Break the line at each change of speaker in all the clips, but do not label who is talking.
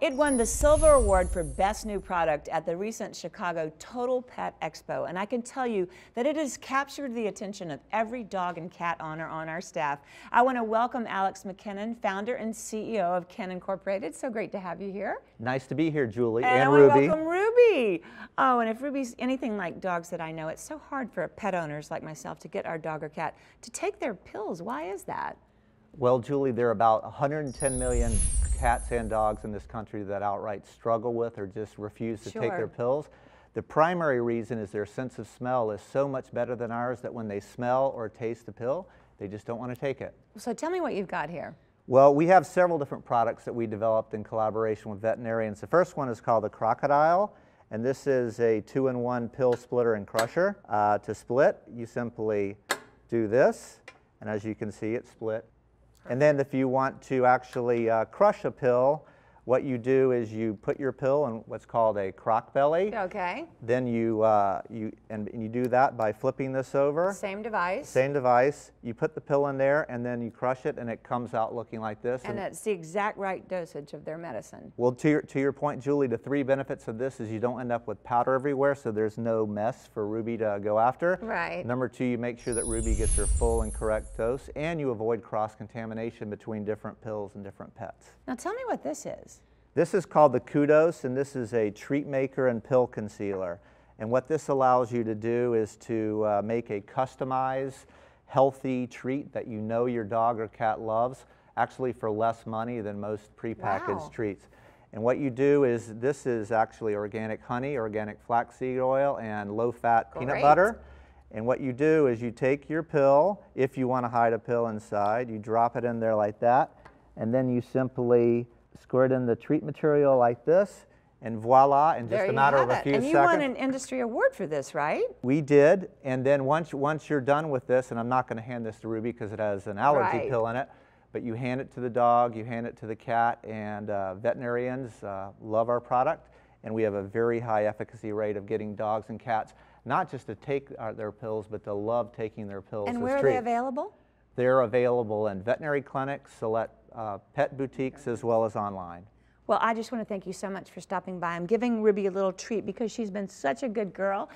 It won the Silver Award for Best New Product at the recent Chicago Total Pet Expo, and I can tell you that it has captured the attention of every dog and cat owner on our staff. I want to welcome Alex McKinnon, founder and CEO of Ken Incorporated. So great to have you here.
Nice to be here, Julie and, and Ruby. welcome
Ruby. Oh, and if Ruby's anything like dogs that I know, it's so hard for pet owners like myself to get our dog or cat to take their pills. Why is that?
Well, Julie, there are about 110 million cats and dogs in this country that outright struggle with or just refuse to sure. take their pills. The primary reason is their sense of smell is so much better than ours that when they smell or taste the pill, they just don't want to take it.
So tell me what you've got here.
Well, we have several different products that we developed in collaboration with veterinarians. The first one is called the Crocodile, and this is a two-in-one pill splitter and crusher. Uh, to split, you simply do this, and as you can see, it split and then if you want to actually uh, crush a pill, what you do is you put your pill in what's called a crock belly. Okay. Then you, uh, you and, and you do that by flipping this over. Same
device. Same
device. You put the pill in there and then you crush it and it comes out looking like this. And, and
that's the exact right dosage of their medicine.
Well, to your, to your point, Julie, the three benefits of this is you don't end up with powder everywhere, so there's no mess for Ruby to go after.
Right. Number
two, you make sure that Ruby gets her full and correct dose and you avoid cross-contamination between different pills and different pets.
Now tell me what this is.
This is called the Kudos, and this is a treat maker and pill concealer. And what this allows you to do is to uh, make a customized, healthy treat that you know your dog or cat loves, actually for less money than most prepackaged wow. treats. And what you do is this is actually organic honey, organic flaxseed oil, and low-fat peanut butter. And what you do is you take your pill, if you want to hide a pill inside, you drop it in there like that, and then you simply squirt in the treat material like this, and voila, in just a matter of a few seconds. And you won an
industry award for this, right?
We did, and then once, once you're done with this, and I'm not gonna hand this to Ruby because it has an allergy right. pill in it, but you hand it to the dog, you hand it to the cat, and uh, veterinarians uh, love our product, and we have a very high efficacy rate of getting dogs and cats, not just to take uh, their pills, but to love taking their pills And where are they available? They're available in veterinary clinics, select uh, pet boutiques as well as online.
Well, I just want to thank you so much for stopping by. I'm giving Ruby a little treat because she's been such a good girl.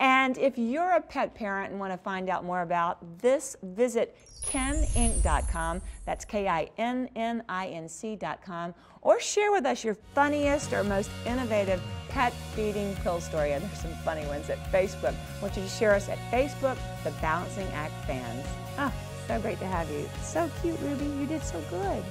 And if you're a pet parent and want to find out more about this, visit keninc.com. That's K-I-N-N-I-N-C.com. Or share with us your funniest or most innovative pet feeding pill story. And there's some funny ones at Facebook. I want you to share us at Facebook, The Balancing Act fans. Ah. So great to have you. So cute, Ruby. You did so good.